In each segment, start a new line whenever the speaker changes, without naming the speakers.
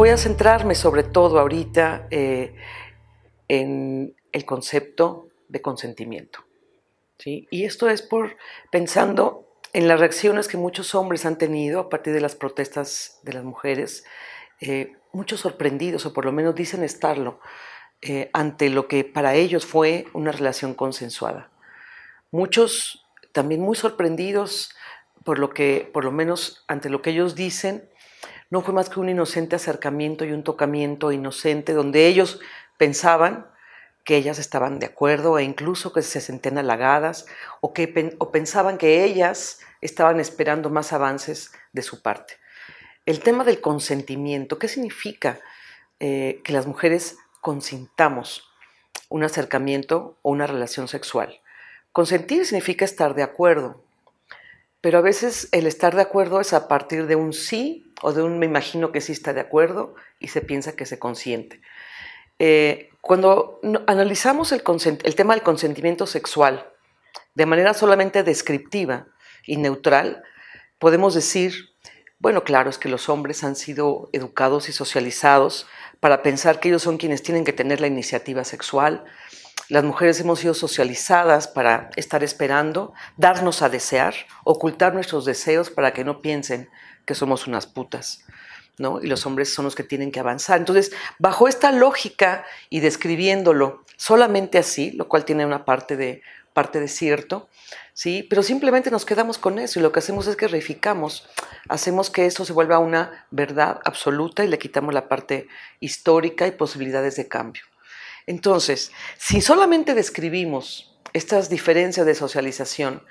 voy a centrarme sobre todo ahorita eh, en el concepto de consentimiento. Y esto es por pensando en las reacciones que muchos hombres han tenido a partir de las protestas de las mujeres, eh, muchos sorprendidos, o por lo menos dicen estarlo, eh, ante lo que para ellos fue una relación consensuada. Muchos también muy sorprendidos por lo que, por lo menos ante lo que ellos dicen, no fue más que un inocente acercamiento y un tocamiento inocente donde ellos pensaban que ellas estaban de acuerdo e incluso que se sentían halagadas o que o pensaban que ellas estaban esperando más avances de su parte. El tema del consentimiento, ¿qué significa eh, que las mujeres consintamos un acercamiento o una relación sexual? Consentir significa estar de acuerdo, pero a veces el estar de acuerdo es a partir de un sí o de un me imagino que sí está de acuerdo y se piensa que se consiente. Eh, cuando analizamos el, el tema del consentimiento sexual de manera solamente descriptiva y neutral, podemos decir, bueno, claro, es que los hombres han sido educados y socializados para pensar que ellos son quienes tienen que tener la iniciativa sexual, las mujeres hemos sido socializadas para estar esperando, darnos a desear, ocultar nuestros deseos para que no piensen que somos unas putas. ¿no? Y los hombres son los que tienen que avanzar. Entonces, bajo esta lógica y describiéndolo solamente así, lo cual tiene una parte de, parte de cierto, ¿sí? pero simplemente nos quedamos con eso y lo que hacemos es que reificamos, hacemos que eso se vuelva una verdad absoluta y le quitamos la parte histórica y posibilidades de cambio. Entonces, si solamente describimos estas diferencias de socialización,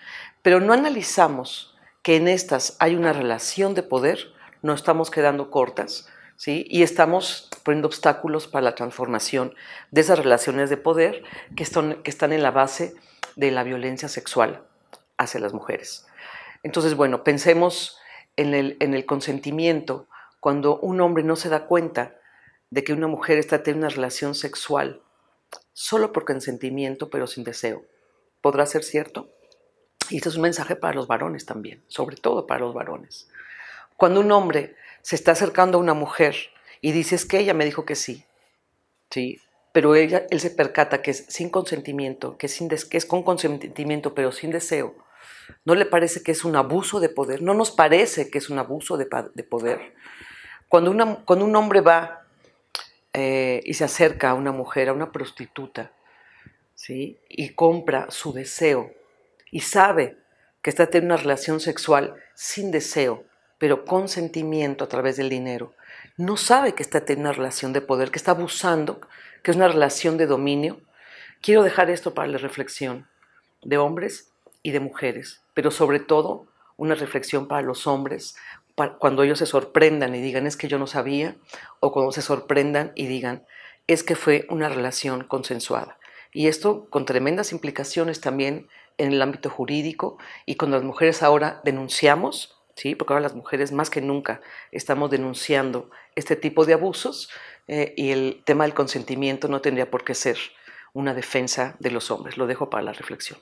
pero no analizamos que en estas hay una relación de poder, no estamos quedando cortas, ¿sí? Y estamos poniendo obstáculos para la transformación de esas relaciones de poder que, están, en la base de la violencia sexual hacia las mujeres. Entonces, bueno, pensemos en el, en el consentimiento, cuando un hombre no se da cuenta de que una mujer está teniendo una relación sexual solo por consentimiento pero sin deseo. ¿Podrá ser cierto? Y este es un mensaje para los varones también, sobre todo para los varones. Cuando un hombre se está acercando a una mujer y dice es que ella me dijo que sí, sí, pero ella, él se percata que es sin consentimiento, que es, sin des, que es con consentimiento pero sin deseo, ¿no le parece que es un abuso de poder? No nos parece que es un abuso de, poder. Cuando, una, cuando un hombre va eh, y se acerca a una mujer, a una prostituta, ¿sí? y compra su deseo y sabe que está teniendo una relación sexual sin deseo, pero con sentimiento a través del dinero, no sabe que está teniendo una relación de poder, que está abusando, que es una relación de dominio. Quiero dejar esto para la reflexión de hombres y de mujeres, pero sobre todo una reflexión para los hombres, cuando ellos se sorprendan y digan es que yo no sabía, o cuando se sorprendan y digan es que fue una relación consensuada. Y esto con tremendas implicaciones también en el ámbito jurídico y cuando las mujeres ahora denunciamos, ¿sí? porque ahora las mujeres más que nunca estamos denunciando este tipo de abusos eh, y el tema del consentimiento no tendría por qué ser una defensa de los hombres. Lo dejo para la reflexión.